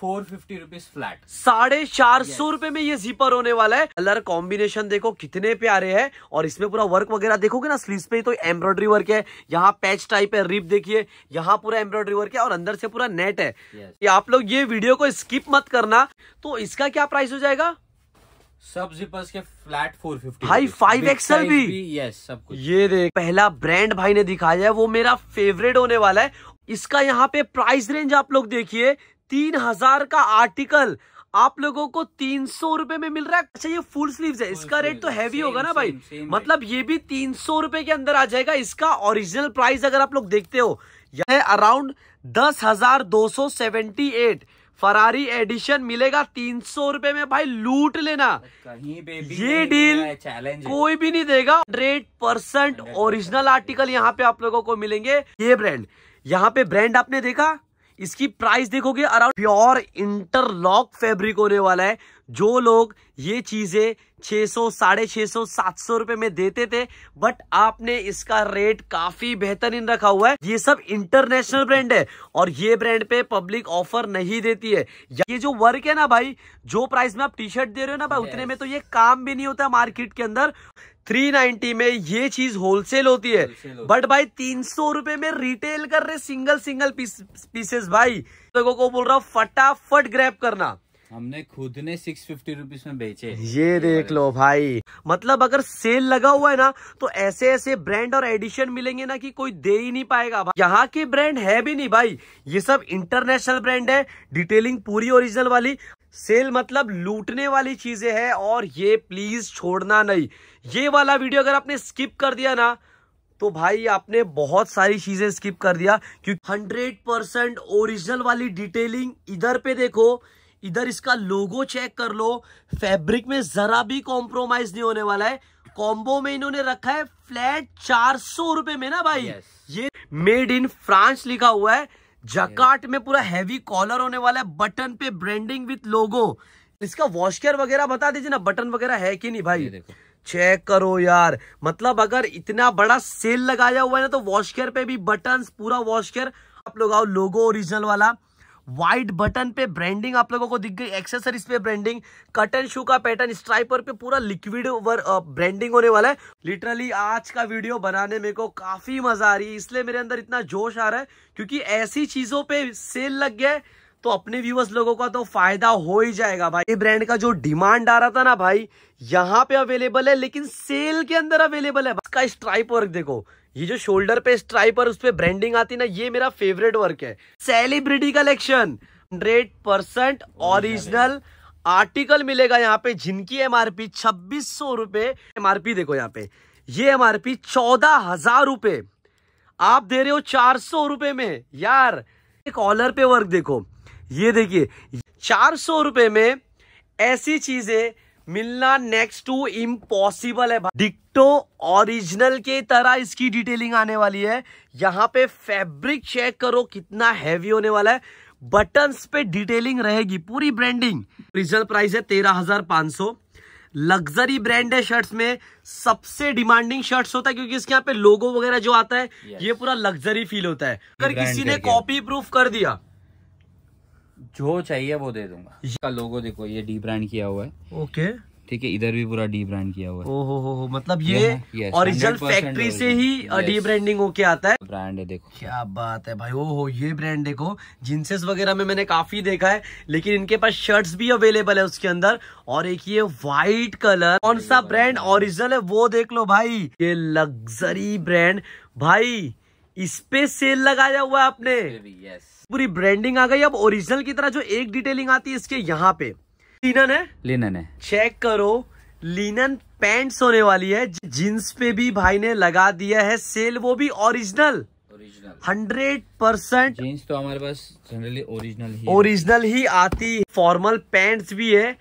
Four fifty rupees flat साढ़े चार सौ रूपए में ये जीपर होने वाला है कलर कॉम्बिनेशन देखो कितने प्यारे हैं और इसमें पूरा वर्क वगैरह देखोगे ना स्लीव पे तो एम्ब्रॉयडरी वर्क है यहाँ पैच टाइप है रिप देखिए यहाँ पूरा एम्ब्रॉयडरी वर्क है और अंदर से पूरा नेट है yes. ये आप लोग ये वीडियो को स्किप मत करना तो इसका क्या प्राइस हो जाएगा सब जिपर्स के फ्लैट फिफ्टी भाई फाइव एक्सएल भी, भी यस सब कुछ ये देख पहला ब्रांड भाई ने दिखाया है वो मेरा फेवरेट होने वाला है इसका यहाँ पे प्राइस रेंज आप लोग देखिए तीन हजार का आर्टिकल आप लोगों को तीन सौ रूपये में मिल रहा है अच्छा ये फुल स्लीव्स है इसका रेट तो हैवी होगा ना भाई सेम, मतलब ये भी तीन सौ रूपये के अंदर आ जाएगा इसका ओरिजिनल प्राइस अगर आप लोग देखते हो यह अराउंड दस हजार दो सौ सेवेंटी एट फरारी एडिशन मिलेगा तीन सौ रूपये में भाई लूट लेना कहीं ये डील चैलेंज कोई भी नहीं देगा हंड्रेड परसेंट ओरिजिनल आर्टिकल यहाँ पे आप लोगों को मिलेंगे ये ब्रांड यहाँ पे ब्रांड आपने देखा इसकी प्राइस देखोगे अराउंड प्योर इंटरलॉक फैब्रिक होने वाला है जो लोग ये चीजें 600 साढ़े छह सौ सात सौ रुपए में देते थे बट आपने इसका रेट काफी बेहतरीन रखा हुआ है ये सब इंटरनेशनल ब्रांड है और ये ब्रांड पे पब्लिक ऑफर नहीं देती है ये जो वर्क है ना भाई जो प्राइस में आप टी शर्ट दे रहे हो ना भाई yes. उतने में तो ये काम भी नहीं होता मार्केट के अंदर 390 में ये चीज होलसेल होती है बट भाई तीन सौ रुपए में रिटेल कर रहे सिंगल सिंगल पीस, पीसेस भाई लोगों को बोल रहा हूँ फटाफट ग्रैप करना हमने खुद ने सिक्स फिफ्टी रुपीज में बेचे ये देख लो भाई मतलब अगर सेल लगा हुआ है ना तो ऐसे ऐसे ब्रांड और एडिशन मिलेंगे ना कि कोई दे ही नहीं पाएगा यहाँ के ब्रांड है भी नहीं भाई ये सब इंटरनेशनल ब्रांड है डिटेलिंग पूरी ओरिजिनल वाली सेल मतलब लूटने वाली चीजें हैं और ये प्लीज छोड़ना नहीं ये वाला वीडियो अगर आपने स्किप कर दिया ना तो भाई आपने बहुत सारी चीजें स्किप कर दिया क्योंकि हंड्रेड परसेंट ओरिजिनल वाली डिटेलिंग इधर पे देखो इधर इसका लोगो चेक कर लो फैब्रिक में जरा भी कॉम्प्रोमाइज नहीं होने वाला है कॉम्बो में इन्होंने रखा है फ्लैट चार सौ रुपए में ना भाई yes. ये मेड इन फ्रांस लिखा हुआ है जकाट में पूरा हैवी कॉलर होने वाला है बटन पे ब्रांडिंग विथ लोगो इसका वॉश केयर वगैरह बता दीजिए ना बटन वगैरह है कि नहीं भाई चेक करो यार मतलब अगर इतना बड़ा सेल लगाया हुआ है ना तो वॉश केयर पे भी बटन पूरा वॉश केयर आप लोग आओ लोगो ओरिजिनल वाला व्हाइट बटन पे ब्रांडिंग आप लोगों को दिख गई एक्सेसरीज पे ब्रांडिंग कट एंड शू का पैटर्न स्ट्राइपर पे पूरा लिक्विड ब्रांडिंग होने वाला है लिटरली आज का वीडियो बनाने में को काफी मजा आ रही है इसलिए मेरे अंदर इतना जोश आ रहा है क्योंकि ऐसी चीजों पे सेल लग गया तो अपने व्यूवर्स लोगों का तो फायदा हो ही जाएगा भाई ये ब्रांड का जो डिमांड आ रहा था ना भाई यहाँ पे अवेलेबल है लेकिन सेल के अंदर अवेलेबल है इसका स्ट्राइप वर्क देखो ये जो शोल्डर पे स्ट्राइप और उस पर ब्रांडिंग आती ना ये मेरा फेवरेट वर्क है celebrity collection hundred percent original article मिलेगा यहाँ पे जिनकी एमआरपी छब्बीस सौ रुपए एमआरपी देखो यहाँ पे ये एमआरपी चौदह हजार रुपए आप दे रहे हो चार सौ रुपए में यार एक कॉलर पे वर्क देखो ये देखिए चार सौ रुपए में ऐसी चीजें मिलना नेक्स्ट टू इम्पॉसिबल है तो ओरिजिनल के तरह इसकी डिटेलिंग आने वाली है यहाँ पे फैब्रिक चेक करो कितना हैवी होने वाला है बटन्स पे डिटेलिंग रहेगी पूरी ब्रांडिंग ओरिजिनल प्राइस है तेरह हजार पांच सौ लग्जरी ब्रांड है शर्ट्स में सबसे डिमांडिंग शर्ट्स होता है क्योंकि इसके यहाँ पे लोगो वगैरह जो आता है yes. ये पूरा लग्जरी फील होता है अगर किसी ने कॉपी प्रूफ कर दिया जो चाहिए वो दे दूंगा इसका लोगो देखो ये डी ब्रांड किया हुआ है ओके okay. ठीक है इधर भी पूरा डी ब्रांड किया हुआ है ओहो हो हो मतलब ये ओरिजिनल फैक्ट्री से ही डी ब्रांडिंग होके आता है ब्रांड है देखो क्या बात है भाई ओहो ये ब्रांड देखो जींसेस वगैरह में मैंने काफी देखा है लेकिन इनके पास शर्ट्स भी अवेलेबल है उसके अंदर और एक ये व्हाइट कलर कौन सा ब्रांड ओरिजिनल है वो देख लो भाई ये लग्जरी ब्रांड भाई इस पे सेल लगाया हुआ है आपने पूरी ब्रांडिंग आ गई अब ओरिजिनल की तरह जो एक डिटेलिंग आती है इसके यहाँ पे लिनन है लिनन है चेक करो लिनन पैंट्स होने वाली है जींस पे भी भाई ने लगा दिया है सेल वो भी ओरिजिनल हंड्रेड परसेंट जींस तो हमारे पास जनरली ओरिजिनल ही ओरिजिनल ही आती फॉर्मल पैंट्स भी है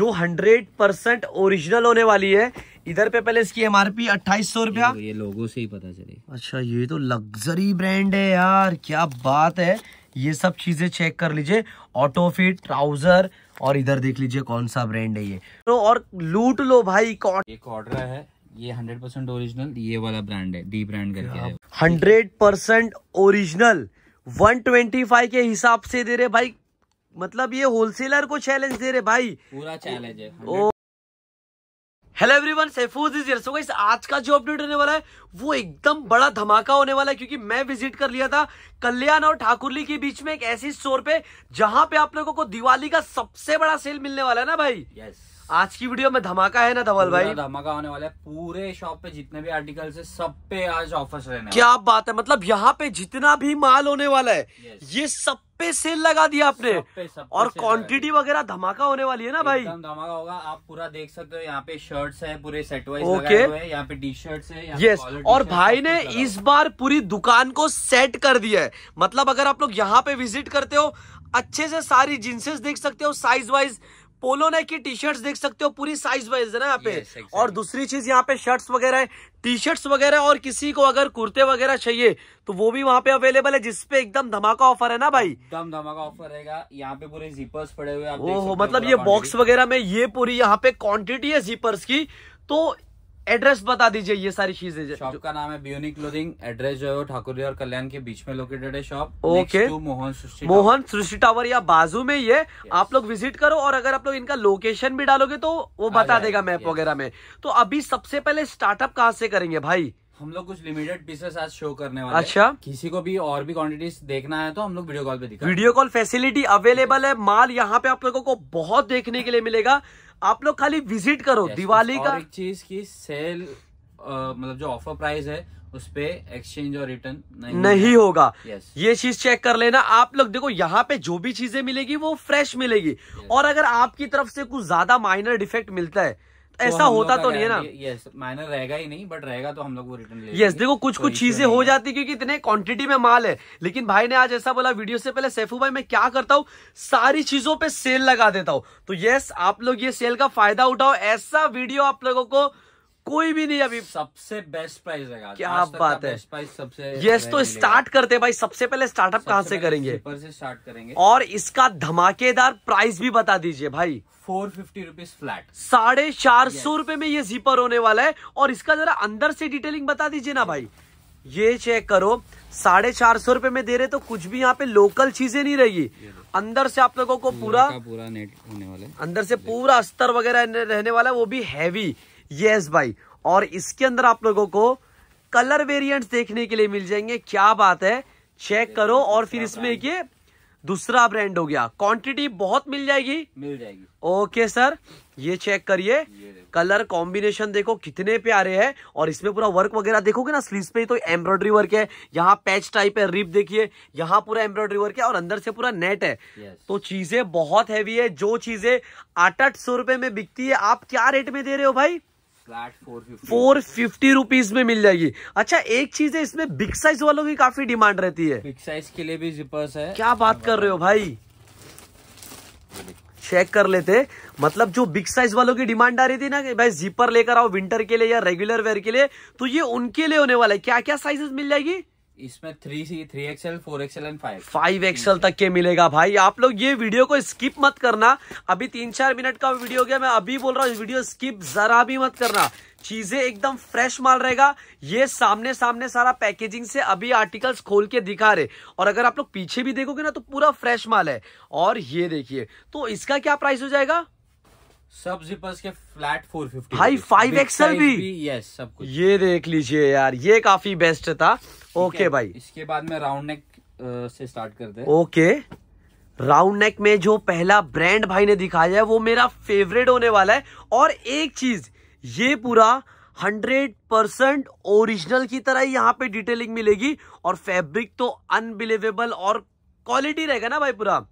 जो हंड्रेड परसेंट ओरिजिनल होने वाली है इधर पे पहले इसकी एम आर पी अट्ठाईस सौ रूपया ये लोगों से ही पता चले अच्छा ये तो लग्जरी ब्रांड है यार क्या बात है ये सब चीजें चेक कर लीजिए ऑटोफिट ट्राउजर और इधर देख लीजिए कौन सा ब्रांड है ये तो और लूट लो भाई कौन एक ऑर्डर है ये हंड्रेड परसेंट ओरिजिनल ये वाला ब्रांड है डी ब्रांड करके hundred percent original one twenty five के हिसाब से दे रहे भाई मतलब ये होलसेलर को चैलेंज दे रहे भाई पूरा चैलेंज है ओ हेलो एवरीवन सैफूज इज सो गाइस आज का जो अपडेट होने वाला है वो एकदम बड़ा धमाका होने वाला है क्योंकि मैं विजिट कर लिया था कल्याण और ठाकुरली के बीच में एक ऐसी स्टोर पे जहां पे आप लोगों को दिवाली का सबसे बड़ा सेल मिलने वाला है ना भाई यस yes. आज की वीडियो में धमाका है ना धवल भाई धमाका होने वाला है पूरे शॉप पे जितने भी आर्टिकल है सब पे आज ऑफर्स रहने क्या बात है मतलब यहाँ पे जितना भी माल होने वाला है ये सब पे सेल लगा दिया आपने सब पे, सब पे और क्वांटिटी वगैरह धमाका होने वाली है ना भाई धमाका होगा आप पूरा देख सकते हो यहाँ पे शर्ट्स है पूरे सेट वाइज ओके यहाँ पे टी शर्ट्स है यस और भाई ने इस बार पूरी दुकान को सेट कर दिया है मतलब अगर आप लोग यहाँ पे विजिट करते हो अच्छे से सारी जींसेस देख सकते हो साइज वाइज पोलो नाइक की टी शर्ट देख सकते हो पूरी साइज वाइज है ना यहाँ पे yes, exactly. और दूसरी चीज यहाँ पे शर्ट्स वगैरह है टी शर्ट्स वगैरह और किसी को अगर कुर्ते वगैरह चाहिए तो वो भी वहाँ पे अवेलेबल है जिसपे एकदम धमाका ऑफर है ना भाई एकदम धमाका ऑफर रहेगा यहाँ पे पूरे जीपर्स पड़े हुए आप मतलब ये बॉक्स वगैरह में ये पूरी यहाँ पे क्वांटिटी है जीपर्स की तो एड्रेस बता दीजिए ये सारी चीजें शॉप का नाम है बियोनी क्लोथिंग एड्रेस जो है ठाकुर और कल्याण के बीच में लोकेटेड है shop okay Mohan Srishti Mohan Srishti tower या बाजू में ये yes. आप लोग विजिट करो और अगर आप लोग इनका लोकेशन भी डालोगे तो वो बता देगा मैप वगैरह में तो अभी सबसे पहले स्टार्टअप कहाँ से करेंगे भाई हम लोग कुछ लिमिटेड पीसेस आज शो करने वाले अच्छा किसी को भी और भी क्वांटिटीज देखना है तो हम लोग वीडियो कॉल पे दिखा वीडियो कॉल फैसिलिटी अवेलेबल है माल यहाँ पे आप लोगों को बहुत देखने के लिए मिलेगा आप लोग खाली विजिट करो yes, दिवाली का एक चीज की सेल मतलब जो ऑफर प्राइस है उस पे एक्सचेंज और रिटर्न नहीं, नहीं होगा yes. ये चीज चेक कर लेना आप लोग देखो यहाँ पे जो भी चीजें मिलेगी वो फ्रेश मिलेगी yes. और अगर आपकी तरफ से कुछ ज्यादा माइनर डिफेक्ट मिलता है तो ऐसा होता तो नहीं है ना यस माइनर रहेगा ही नहीं बट रहेगा तो हम लोग वो रिटर्न ले यस देखो कुछ कुछ चीजें हो जाती क्योंकि इतने क्वांटिटी में माल है लेकिन भाई ने आज ऐसा बोला वीडियो से पहले सैफू भाई मैं क्या करता हूँ सारी चीजों पे सेल लगा देता हूँ तो यस आप लोग ये सेल का फायदा उठाओ ऐसा वीडियो आप लोगों को कोई भी नहीं अभी सबसे बेस्ट प्राइस रहेगा क्या बात है सबसे यस तो स्टार्ट करते भाई सबसे पहले स्टार्टअप कहाँ से करेंगे से स्टार्ट करेंगे और इसका धमाकेदार प्राइस भी बता दीजिए भाई फोर फिफ्टी रुपीज फ्लैट साढ़े चार सौ रूपये में ये जीपर होने वाला है और इसका जरा अंदर से डिटेलिंग बता दीजिए ना भाई ये चेक करो साढ़े चार सौ रूपये में दे रहे तो कुछ भी यहाँ पे लोकल चीजें नहीं रहेगी अंदर से आप लोगों को पूरा पूरा नेट होने वाला है अंदर से पूरा अस्तर वगैरह रहने वाला है वो भी हैवी यस भाई और इसके अंदर आप लोगों को कलर वेरिएंट्स देखने के लिए मिल जाएंगे क्या बात है चेक करो और फिर इसमें ये दूसरा ब्रांड हो गया क्वांटिटी बहुत मिल जाएगी मिल जाएगी ओके सर ये चेक करिए कलर कॉम्बिनेशन देखो कितने प्यारे हैं और इसमें पूरा वर्क वगैरह देखोगे ना स्लीव पे तो एम्ब्रॉयडरी वर्क है यहाँ पैच टाइप है रिप देखिए यहाँ पूरा एम्ब्रॉयडरी वर्क है और अंदर से पूरा नेट है तो चीजें बहुत हैवी है जो चीजें आठ आठ सौ रुपए में बिकती है आप क्या रेट में दे रहे हो भाई फोर फिफ्टी रुपीज में मिल जाएगी अच्छा एक चीज है इसमें बिग साइज वालों की काफी डिमांड रहती है बिग साइज के लिए भी जिपर्स है क्या बात कर रहे हो भाई चेक कर लेते मतलब जो बिग साइज वालों की डिमांड आ रही थी ना कि भाई जीपर लेकर आओ विंटर के लिए या रेगुलर वेयर के लिए तो ये उनके लिए होने वाला है क्या क्या साइजेस मिल जाएगी इसमें three C three XL four XL and five five XL तक के मिलेगा भाई आप लोग ये वीडियो को स्किप मत करना अभी तीन चार मिनट का वीडियो हो गया मैं अभी बोल रहा हूँ वीडियो स्किप जरा भी मत करना चीजें एकदम फ्रेश माल रहेगा ये सामने सामने सारा पैकेजिंग से अभी आर्टिकल्स खोल के दिखा रहे और अगर आप लोग पीछे भी देखोगे ना तो पूरा फ्रेश माल है और ये देखिए तो इसका क्या प्राइस हो जाएगा सब जिपर्स के flat four fifty high five XL भी यस सब कुछ ये देख लीजिए यार ये काफी बेस्ट था ओके भाई इसके बाद में राउंड नेक से स्टार्ट करते हैं ओके राउंड नेक में जो पहला ब्रांड भाई ने दिखाया है वो मेरा फेवरेट होने वाला है और एक चीज ये पूरा हंड्रेड परसेंट ओरिजिनल की तरह यहाँ पे डिटेलिंग मिलेगी और फैब्रिक तो अनबिलीवेबल और क्वालिटी रहेगा ना भाई पूरा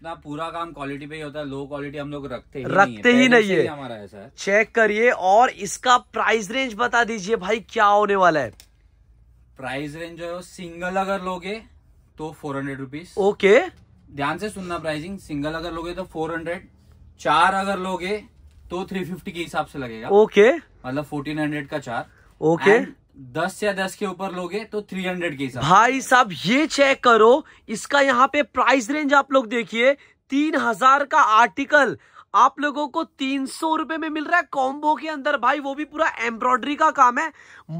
अपना पूरा काम क्वालिटी पे ही होता है लो क्वालिटी हम लोग रखते ही रखते नहीं ही नहीं है हमारा ऐसा चेक करिए और इसका प्राइस रेंज बता दीजिए भाई क्या होने वाला है प्राइस रेंज जो है सिंगल अगर लोगे तो फोर हंड्रेड रुपीज ओके ध्यान से सुनना प्राइसिंग सिंगल अगर लोगे तो फोर हंड्रेड चार अगर लोगे तो थ्री फिफ्टी के हिसाब से लगेगा ओके okay. मतलब फोर्टीन हंड्रेड का चार ओके okay. दस या दस के ऊपर लोगे तो थ्री हंड्रेड के हिसाब भाई साहब ये चेक करो इसका यहाँ पे प्राइस रेंज आप लोग देखिए तीन हजार का आर्टिकल आप लोगों को तीन सौ रुपए में मिल रहा है कॉम्बो के अंदर भाई वो भी पूरा एम्ब्रॉयडरी का काम है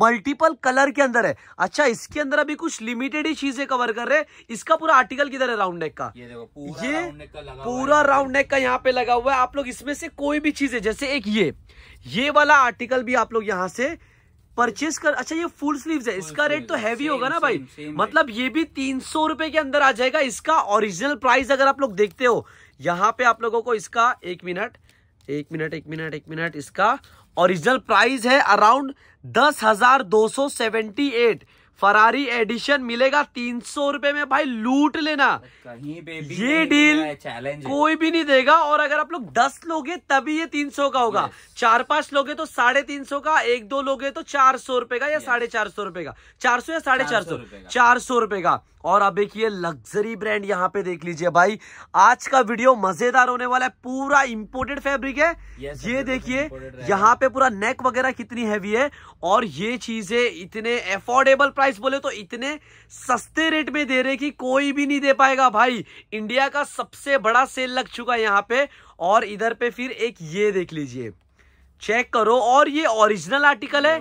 मल्टीपल कलर के अंदर है अच्छा इसके अंदर अभी कुछ लिमिटेड ही चीजें कवर कर रहे हैं इसका पूरा आर्टिकल किधर है राउंड नेक का ये देखो पूरा राउंड नेक का पूरा राउंड नेक का यहाँ पे लगा हुआ है आप लोग इसमें से कोई भी चीज है जैसे एक ये ये वाला आर्टिकल भी आप लोग यहाँ से परचेस कर अच्छा ये फुल स्लीव्स है इसका रेट तो हैवी होगा ना भाई मतलब ये भी तीन सौ रुपए के अंदर आ जाएगा इसका ओरिजिनल प्राइस अगर आप लोग देखते हो यहाँ पे आप लोगों को इसका एक मिनट एक मिनट एक मिनट एक मिनट इसका ओरिजिनल प्राइस है अराउंड दस हजार दो सौ सेवेंटी एट फरारी एडिशन मिलेगा तीन सौ रूपये में भाई लूट लेना कहीं पे भी ये डील चैलेंज कोई भी नहीं देगा और अगर आप लोग दस लोगे तभी ये तीन सौ का होगा चार पांच लोगे तो साढ़े तीन सौ का एक दो लोगे तो चार सौ रूपये का या साढ़े चार सौ रूपये का चार सौ या साढ़े चार सौ चार सौ रूपये का और अब एक ये लग्जरी ब्रांड यहाँ पे देख लीजिए भाई आज का वीडियो मजेदार होने वाला है पूरा इम्पोर्टेड फैब्रिक है ये देखिए यहाँ पे पूरा नेक वगैरह कितनी हैवी है और ये चीजें इतने अफोर्डेबल प्राइस प्राइस बोले तो इतने सस्ते रेट में दे रहे कि कोई भी नहीं दे पाएगा भाई इंडिया का सबसे बड़ा सेल लग चुका है यहाँ पे और इधर पे फिर एक ये देख लीजिए चेक करो और ये ओरिजिनल आर्टिकल है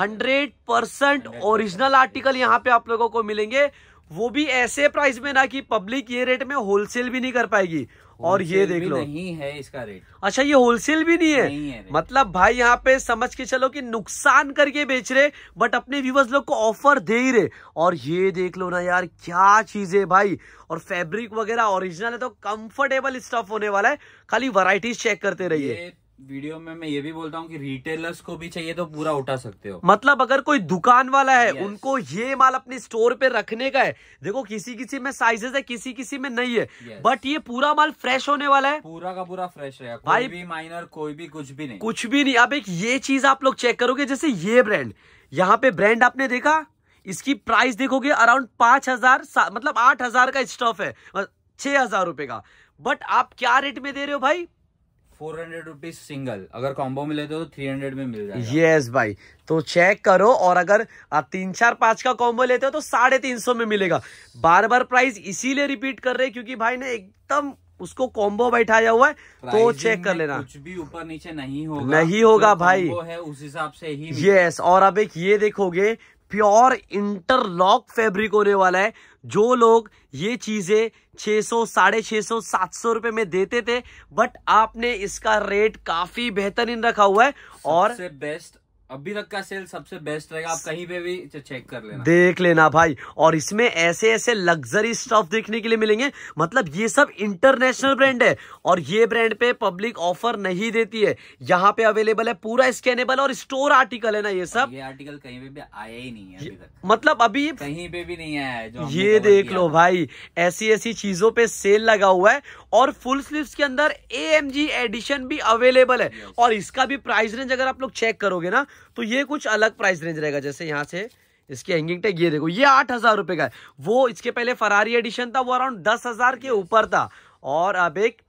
हंड्रेड परसेंट ओरिजिनल आर्टिकल यहाँ पे आप लोगों को मिलेंगे वो भी ऐसे प्राइस में ना कि पब्लिक ये रेट में होलसेल भी नहीं कर पाएगी और ये देख लो नहीं है इसका रेट अच्छा ये होलसेल भी नहीं है, नहीं है मतलब भाई यहाँ पे समझ के चलो कि नुकसान करके बेच रहे बट अपने व्यूवर्स लोग को ऑफर दे ही रहे और ये देख लो ना यार क्या चीज है भाई और फैब्रिक वगैरह ओरिजिनल है तो कंफर्टेबल स्टफ होने वाला है खाली वराइटीज चेक करते रहिए वीडियो में मैं ये भी बोलता हूँ कि रिटेलर्स को भी चाहिए तो पूरा उठा सकते हो मतलब अगर कोई दुकान वाला है yes. उनको ये माल अपने स्टोर पे रखने का है देखो किसी किसी में साइजेस है किसी किसी में नहीं है yes. बट ये पूरा माल फ्रेश होने वाला है पूरा का पूरा फ्रेश है कोई भाई भी माइनर कोई भी कुछ भी नहीं कुछ भी नहीं अब एक ये चीज आप लोग चेक करोगे जैसे ये ब्रांड यहाँ पे ब्रांड आपने देखा इसकी प्राइस देखोगे अराउंड पांच हजार मतलब आठ हजार का स्टॉफ है छह हजार का बट आप क्या रेट में दे रहे हो भाई फोर हंड्रेड रुपीज सिंगल अगर कॉम्बो में लेते हो तो थ्री हंड्रेड में मिल जाएगा यस भाई तो चेक करो और अगर तीन चार पांच का कॉम्बो लेते हो तो साढ़े तीन सौ में मिलेगा बार बार प्राइस इसीलिए रिपीट कर रहे क्योंकि भाई ने एकदम उसको कॉम्बो बैठाया हुआ है तो चेक कर लेना कुछ भी ऊपर नीचे नहीं होगा नहीं होगा भाई है उस हिसाब से ही यस और अब एक ये देखोगे प्योर इंटरलॉक फैब्रिक होने वाला है जो लोग ये चीज़ें 600 साढ़े छः सौ सात सौ रुपए में देते थे बट आपने इसका रेट काफ़ी बेहतरीन रखा हुआ है और बेस्ट अभी तक का सेल सबसे बेस्ट रहेगा आप कहीं पे भी चेक कर लेना देख लेना भाई और इसमें ऐसे ऐसे लग्जरी स्टफ देखने के लिए मिलेंगे मतलब ये सब इंटरनेशनल ब्रांड है और ये ब्रांड पे पब्लिक ऑफर नहीं देती है यहाँ पे अवेलेबल है पूरा स्कैनेबल और स्टोर आर्टिकल है ना ये सब ये आर्टिकल कहीं पे भी आया ही नहीं है अभी तक। मतलब अभी कहीं पे भी नहीं आया है ये देख लो भाई ऐसी ऐसी चीजों पे सेल लगा हुआ है और फुल स्लीव के अंदर ए एडिशन भी अवेलेबल है और इसका भी प्राइस रेंज अगर आप लोग चेक करोगे ना तो ये कुछ अलग प्राइस रेंज रहेगा जैसे यहाँ से इसके हैंगिंग टैग ये देखो ये आठ हजार रुपए का है वो इसके पहले फरारी एडिशन था वो अराउंड दस हजार के ऊपर था और अब एक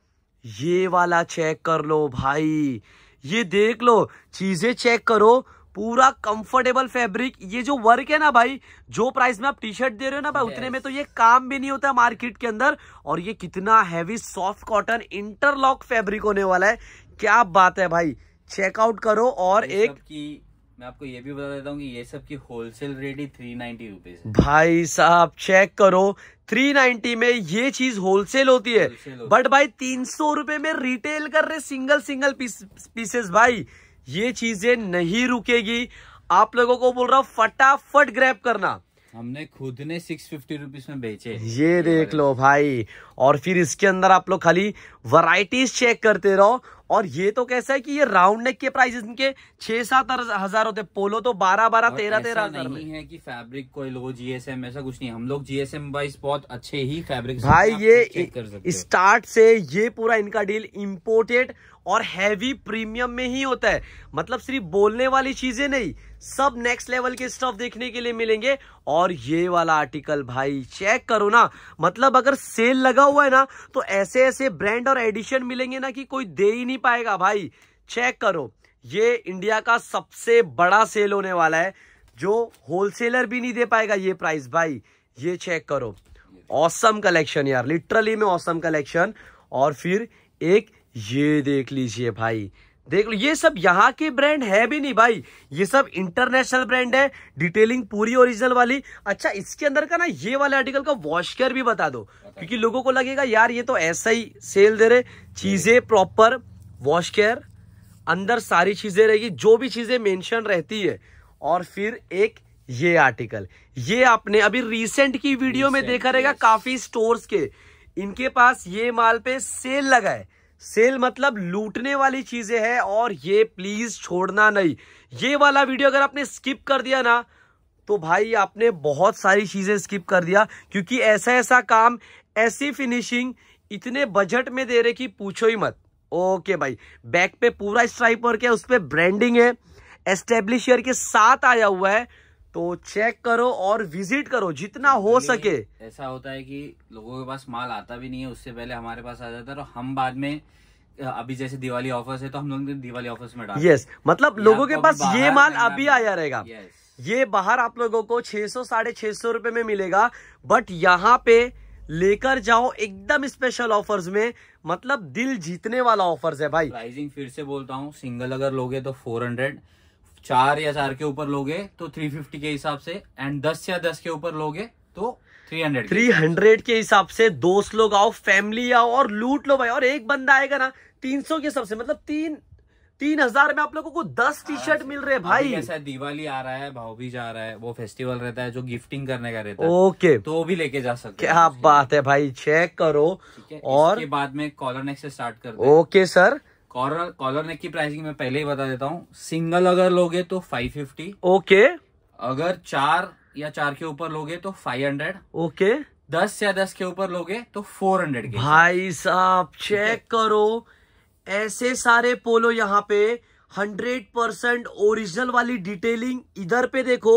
ये वाला चेक कर लो भाई ये देख लो चीजें चेक करो पूरा कंफर्टेबल फैब्रिक ये जो वर्क है ना भाई जो प्राइस में आप टी शर्ट दे रहे हो ना भाई yes. उतने में तो ये काम भी नहीं होता मार्केट के अंदर और ये कितना heavy soft cotton interlock fabric होने वाला है क्या बात है भाई चेकआउट करो और एक की मैं आपको ये भी बता देता हूँ कि ये सब की होलसेल रेट ही थ्री नाइन्टी रुपीज भाई साहब चेक करो थ्री में ये चीज होलसेल होती है बट भाई तीन सौ में रिटेल कर रहे सिंगल सिंगल पीस, पीसेस भाई ये चीजें नहीं रुकेगी आप लोगों को बोल रहा हूँ फटाफट ग्रैप करना हमने खुद ने सिक्स फिफ्टी रुपीज में बेचे ये देख लो भाई और फिर इसके अंदर आप लोग खाली वराइटीज चेक करते रहो और ये तो कैसा है कि ये राउंड नेक के प्राइस इनके छह सात हजार होते पोलो तो बारह बारह तेरह तेरह नहीं है कि फैब्रिक कोई लो जीएसएम ऐसा कुछ नहीं हम लोग जीएसएम वाइज बहुत अच्छे ही फैब्रिक भाई ये स्टार्ट से ये पूरा इनका डील इम्पोर्टेड और हैवी प्रीमियम में ही होता है मतलब सिर्फ बोलने वाली चीजें नहीं सब नेक्स्ट लेवल के स्टफ देखने के लिए मिलेंगे और ये वाला आर्टिकल भाई चेक करो ना मतलब अगर सेल लगा हुआ है ना तो ऐसे ऐसे ब्रांड और एडिशन मिलेंगे ना कि कोई दे ही नहीं पाएगा भाई चेक करो ये इंडिया का सबसे बड़ा सेल होने वाला है जो होलसेलर भी नहीं दे पाएगा ये प्राइस भाई ये चेक करो ऑसम कलेक्शन यार लिटरली में ऑसम कलेक्शन और फिर एक ये देख लीजिए भाई देख लो ये सब यहाँ के ब्रांड है भी नहीं भाई ये सब इंटरनेशनल ब्रांड है डिटेलिंग पूरी ओरिजिनल वाली अच्छा इसके अंदर का ना ये वाले आर्टिकल का वॉश केयर भी बता दो क्योंकि लोगों को लगेगा यार ये तो ऐसा ही सेल दे रहे चीजें प्रॉपर वॉश केयर अंदर सारी चीजें रहेगी जो भी चीजें मेंशन रहती है और फिर एक ये आर्टिकल ये आपने अभी रिसेंट की वीडियो में देखा रहेगा काफी स्टोर्स के इनके पास ये माल पे सेल लगा है सेल मतलब लूटने वाली चीजें हैं और ये प्लीज छोड़ना नहीं ये वाला वीडियो अगर आपने स्किप कर दिया ना तो भाई आपने बहुत सारी चीजें स्किप कर दिया क्योंकि ऐसा ऐसा काम ऐसी फिनिशिंग इतने बजट में दे रहे कि पूछो ही मत ओके भाई बैक पे पूरा स्ट्राइप वर्क है उस पर ब्रांडिंग है एस्टेब्लिशर के साथ आया हुआ है तो चेक करो और विजिट करो जितना हो सके ऐसा होता है कि लोगों के पास माल आता भी नहीं है उससे पहले हमारे पास आ जाता है और हम बाद में अभी जैसे दिवाली ऑफर्स है तो हम लोग दिवाली ऑफर्स में डाल यस मतलब लोगों के तो पास ये माल अभी आया रहेगा ये बाहर आप लोगों को 600 साढ़े छह सौ रुपए में मिलेगा बट यहाँ पे लेकर जाओ एकदम स्पेशल ऑफर्स में मतलब दिल जीतने वाला ऑफर्स है भाई प्राइसिंग फिर से बोलता हूँ सिंगल अगर लोगे तो 400 चार या चार के ऊपर लोगे तो थ्री फिफ्टी के हिसाब से एंड दस या दस के ऊपर लोगे तो थ्री हंड्रेड थ्री हंड्रेड के हिसाब से दोस्त लोग आओ फैमिली आओ और लूट लो भाई और एक बंदा आएगा ना तीन सौ के से मतलब तीन तीन हजार में आप लोगों को दस टी हाँ, शर्ट मिल रहे भाई ऐसा दिवाली आ रहा है भावबीज आ रहा है वो फेस्टिवल रहता है जो गिफ्टिंग करने का रहता है ओके तो वो भी लेके जा सकते क्या बात है भाई चेक करो और इसके बाद में कॉलर नेक्स्ट स्टार्ट कर okay sir collar collar neck की प्राइसिंग मैं पहले ही बता देता हूँ सिंगल अगर लोगे तो फाइव फिफ्टी ओके अगर चार या चार के ऊपर लोगे तो फाइव हंड्रेड ओके दस या दस के ऊपर लोगे तो फोर हंड्रेड भाई साहब चेक करो ऐसे सारे पोलो यहाँ पे हंड्रेड परसेंट ओरिजिनल वाली डिटेलिंग इधर पे देखो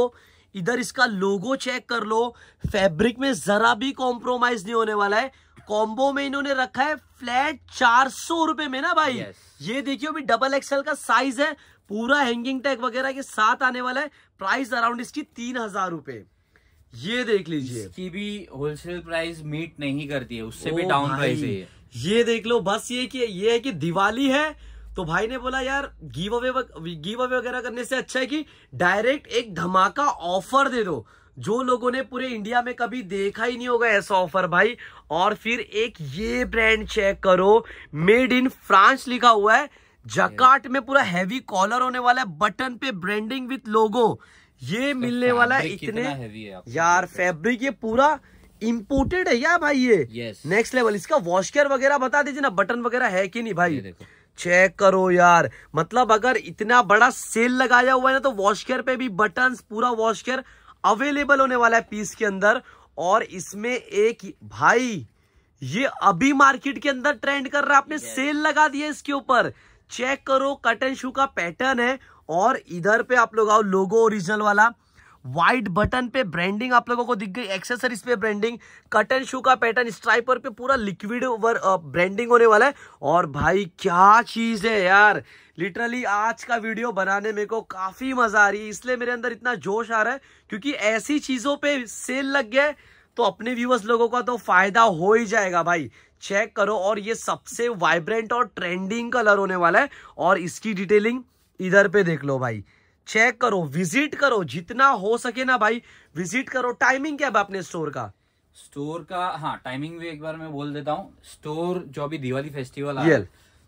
इधर इसका लोगो चेक कर लो फैब्रिक में जरा भी कॉम्प्रोमाइज नहीं होने वाला है कॉम्बो में इन्होंने रखा है फ्लैट चार सौ रुपए में ना भाई yes. ये देखियो अभी डबल एक्सएल का साइज है पूरा हैंगिंग टैग वगैरह के साथ आने वाला है प्राइस अराउंड इसकी तीन हजार रूपए ये देख लीजिए इसकी भी होलसेल प्राइस मीट नहीं करती है उससे भी डाउन प्राइस है ये देख लो बस ये कि ये है कि दिवाली है तो भाई ने बोला यार गिव अवे गिव अवे वगैरह करने से अच्छा है कि डायरेक्ट एक धमाका ऑफर दे दो जो लोगों ने पूरे इंडिया में कभी देखा ही नहीं होगा ऐसा ऑफर भाई और फिर एक ये ब्रांड चेक करो मेड इन फ्रांस लिखा हुआ है जकाट में पूरा हैवी कॉलर होने वाला है बटन पे ब्रांडिंग विथ लोगो ये मिलने वाला है इतने है यार फैब्रिक ये पूरा इम्पोर्टेड है यार भाई ये नेक्स्ट लेवल इसका वॉश केयर वगैरह बता दीजिए ना बटन वगैरह है कि नहीं भाई चेक करो यार मतलब अगर इतना बड़ा सेल लगाया हुआ है ना तो वॉश केयर पे भी बटन पूरा वॉश केयर अवेलेबल होने वाला है पीस के अंदर और इसमें एक भाई ये अभी मार्केट के अंदर ट्रेंड कर रहा है आपने सेल लगा दिया इसके ऊपर चेक करो कट एंड शू का पैटर्न है और इधर पे आप लोग आओ लोगो ओरिजिनल वाला व्हाइट बटन पे ब्रांडिंग आप लोगों को दिख गई एक्सेसरीज पे ब्रांडिंग कट एंड शू का पैटर्न स्ट्राइपर पे पूरा लिक्विड वर ब्रांडिंग होने वाला है और भाई क्या चीज है यार लिटरली आज का वीडियो बनाने मेरे को काफी मजा आ रही है इसलिए मेरे अंदर इतना जोश आ रहा है क्योंकि ऐसी चीजों पे सेल लग गया तो अपने व्यूवर्स लोगों का तो फायदा हो ही जाएगा भाई चेक करो और ये सबसे वाइब्रेंट और ट्रेंडिंग कलर होने वाला है और इसकी डिटेलिंग इधर पे देख लो भाई चेक करो विजिट करो जितना हो सके ना भाई विजिट करो टाइमिंग क्या है अपने स्टोर का स्टोर का हाँ टाइमिंग भी एक बार मैं बोल देता हूँ स्टोर जो अभी दिवाली फेस्टिवल आ है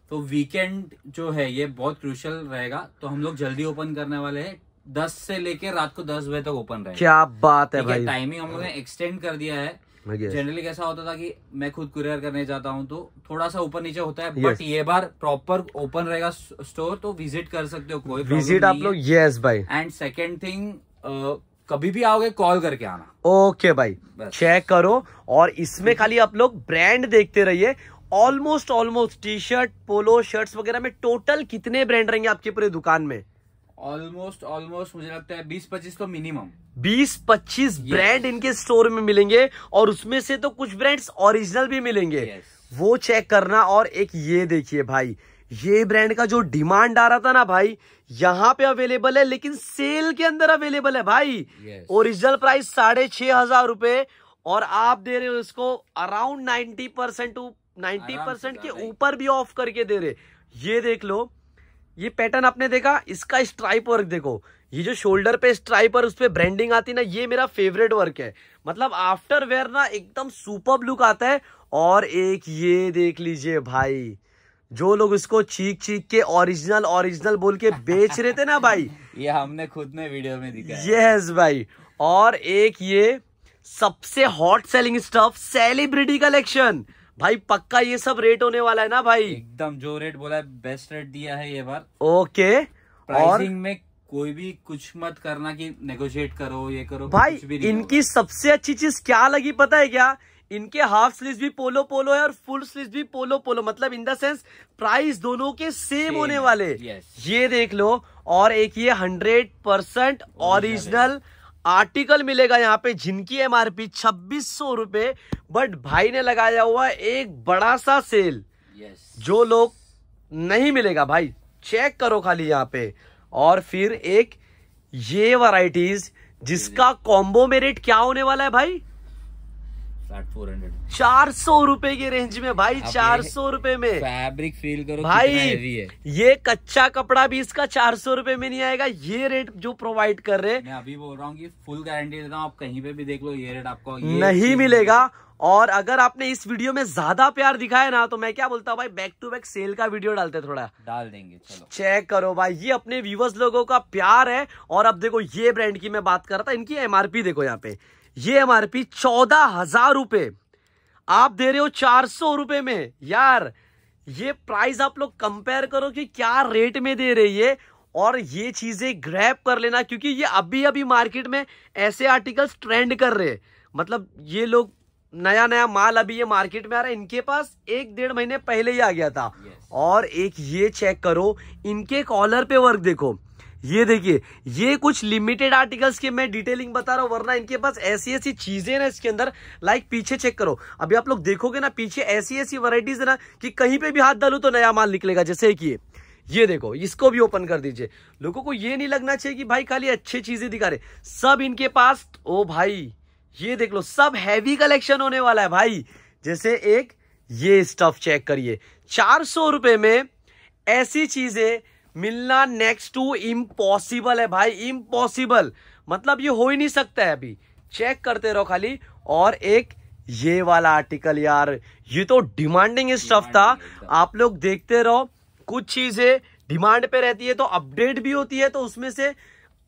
तो वीकेंड जो है ये बहुत क्रुशल रहेगा तो हम लोग जल्दी ओपन करने वाले हैं दस से लेकर रात को दस बजे तक ओपन रहे क्या बात है भाई टाइमिंग हम लोग ने एक्सटेंड कर दिया है जनरली कैसा होता था कि मैं खुद कुरियर करने जाता हूँ तो थोड़ा सा ऊपर नीचे होता है बट ये बार प्रॉपर ओपन रहेगा स्टोर तो विजिट कर सकते हो कोई विजिट आप लोग यस भाई एंड सेकेंड थिंग कभी भी आओगे कॉल करके आना ओके okay, भाई चेक करो और इसमें खाली आप लोग ब्रांड देखते रहिए almost almost T shirt polo shirts वगैरह में टोटल कितने ब्रांड रहेंगे आपके पूरे दुकान में ऑलमोस्ट ऑलमोस्ट मुझे लगता है बीस पच्चीस तो मिनिमम बीस पच्चीस ब्रांड इनके स्टोर में मिलेंगे और उसमें से तो कुछ ब्रांड्स ओरिजिनल भी मिलेंगे yes. वो चेक करना और एक ये देखिए भाई ये ब्रांड का जो डिमांड आ रहा था ना भाई यहाँ पे अवेलेबल है लेकिन सेल के अंदर अवेलेबल है भाई ओरिजिनल yes. प्राइस साढ़े छह हजार रूपए और आप दे रहे हो इसको around ninety percent ninety percent के ऊपर भी ऑफ करके दे रहे ये देख लो ये पैटर्न आपने देखा इसका स्ट्राइप वर्क देखो ये जो शोल्डर पे स्ट्राइप और उस पर ब्रांडिंग आती ना ये मेरा फेवरेट वर्क है मतलब आफ्टर वेयर ना एकदम सुपर लुक आता है और एक ये देख लीजिए भाई जो लोग इसको चीख चीख के ओरिजिनल ओरिजिनल बोल के बेच रहे थे ना भाई ये हमने खुद ने वीडियो में दिखा यस भाई और एक ये सबसे hot selling stuff celebrity collection भाई पक्का ये सब रेट होने वाला है ना भाई एकदम जो रेट बोला है बेस्ट रेट दिया है ये बार ओके प्राइसिंग और... में कोई भी कुछ मत करना कि नेगोशिएट करो ये करो भाई कुछ भी इनकी सबसे अच्छी चीज क्या लगी पता है क्या इनके हाफ स्लीव भी पोलो पोलो है और फुल स्लीव भी पोलो पोलो मतलब इन द सेंस प्राइस दोनों के सेम होने वाले ये देख लो और एक ये हंड्रेड परसेंट ओरिजिनल आर्टिकल मिलेगा यहाँ पे जिनकी एमआरपी छब्बीस सौ रुपए बट भाई ने लगाया हुआ एक बड़ा सा सेल yes. जो लोग नहीं मिलेगा भाई चेक करो खाली यहाँ पे और फिर एक ये वराइटीज जिसका कॉम्बो में रेट क्या होने वाला है भाई चार सौ रूपए के रेंज में भाई चार सौ रूपए में फैब्रिक फील करो भाई है। ये कच्चा कपड़ा भी इसका चार सौ रूपए में नहीं आएगा ये रेट जो प्रोवाइड कर रहे मैं अभी बोल रहा हूँ फुल गारंटी देता हूँ आप कहीं पे भी देख लो ये रेट आपको ये नहीं मिलेगा और अगर आपने इस वीडियो में ज्यादा प्यार दिखाया ना तो मैं क्या बोलता हूँ भाई बैक टू बैक सेल का वीडियो डालते थोड़ा डाल देंगे चलो चेक करो भाई ये अपने व्यूवर्स लोगों का प्यार है और अब देखो ये ब्रांड की मैं बात कर रहा था इनकी एमआरपी देखो यहाँ पे ये एम आर पी चौदह हजार रुपए आप दे रहे हो चार सौ रुपए में यार ये प्राइस आप लोग कंपेयर करो कि क्या रेट में दे रही है और ये चीज़ें ग्रैप कर लेना क्योंकि ये अभी अभी मार्केट में ऐसे आर्टिकल्स ट्रेंड कर रहे हैं मतलब ये लोग नया नया माल अभी ये मार्केट में आ रहा है इनके पास एक डेढ़ महीने पहले ही आ गया था yes. और एक ये चेक करो इनके कॉलर पे वर्क देखो ये देखिए ये कुछ लिमिटेड आर्टिकल्स के मैं डिटेलिंग बता रहा हूँ वरना इनके पास ऐसी ऐसी चीजें ना इसके अंदर लाइक पीछे चेक करो अभी आप लोग देखोगे ना पीछे ऐसी ऐसी वराइटीज है ना कि कहीं पे भी हाथ डालू तो नया माल निकलेगा जैसे कि ये देखो इसको भी ओपन कर दीजिए लोगों को ये नहीं लगना चाहिए कि भाई खाली अच्छी चीजें दिखा रहे सब इनके पास ओ भाई ये देख लो सब हैवी कलेक्शन होने वाला है भाई जैसे एक ये स्टफ चेक करिए चार सौ रुपए में ऐसी चीजें मिलना नेक्स्ट टू इम्पॉसिबल है भाई इम्पॉसिबल मतलब ये हो ही नहीं सकता है अभी चेक करते रहो खाली और एक ये वाला आर्टिकल यार ये तो डिमांडिंग स्टफ था आप लोग देखते रहो कुछ चीजें डिमांड पे रहती है तो अपडेट भी होती है तो उसमें से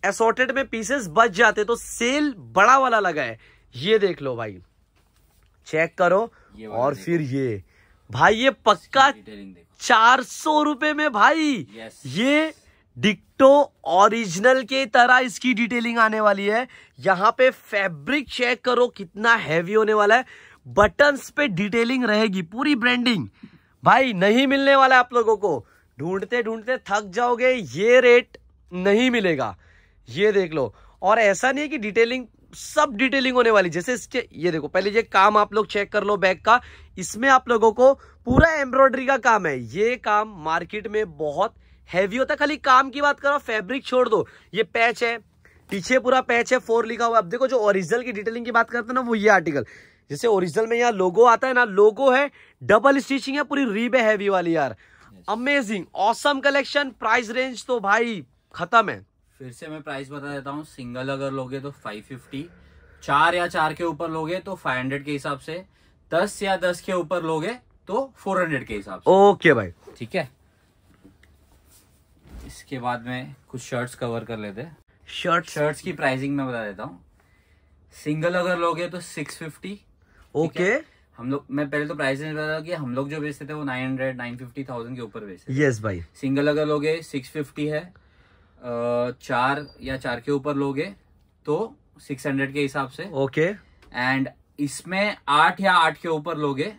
असोर्टेड में पीसेस बच जाते तो सेल बड़ा वाला लगा है ये देख लो भाई चेक करो और फिर ये भाई ये पक्का चार सौ रुपए में भाई ये डिक्टो ओरिजिनल के तरह इसकी डिटेलिंग आने वाली है यहाँ पे फैब्रिक चेक करो कितना हैवी होने वाला है बटन्स पे डिटेलिंग रहेगी पूरी ब्रांडिंग भाई नहीं मिलने वाला है आप लोगों को ढूंढते ढूंढते थक जाओगे ये रेट नहीं मिलेगा ये देख लो और ऐसा नहीं है कि डिटेलिंग सब डिटेलिंग होने वाली जैसे इसके ये देखो पहले ये काम आप लोग चेक कर लो बैग का इसमें आप लोगों को पूरा एम्ब्रॉयडरी का काम है ये काम मार्केट में बहुत हैवी होता है खाली काम की बात करो फैब्रिक छोड़ दो ये पैच है पीछे पूरा पैच है फोर लिखा हुआ अब देखो जो ओरिजिनल की डिटेलिंग की बात करते हैं ना वो ये आर्टिकल जैसे ओरिजिनल में यहाँ लोगो आता है ना लोगो है डबल स्टिचिंग है पूरी रीबे हैवी वाली यार amazing awesome collection price range तो भाई खत्म है फिर से मैं प्राइस बता देता हूँ सिंगल अगर लोगे तो फाइव फिफ्टी चार या चार के ऊपर लोगे तो फाइव हंड्रेड के हिसाब से दस या दस के ऊपर लोगे तो फोर हंड्रेड के हिसाब से ओके okay, भाई ठीक है इसके बाद में कुछ शर्ट्स कवर कर लेते शर्ट शर्ट्स की प्राइसिंग मैं बता देता हूँ सिंगल अगर लोगे तो सिक्स फिफ्टी ओके हम लोग मैं पहले तो प्राइस नहीं बता कि हम लोग जो बेचते थे वो nine hundred nine fifty thousand के ऊपर बेचते यस yes, भाई सिंगल अगर लोगे सिक्स फिफ्टी है चार या चार के ऊपर लोगे तो सिक्स हंड्रेड के हिसाब से ओके एंड इसमें आठ या आठ के ऊपर लोगे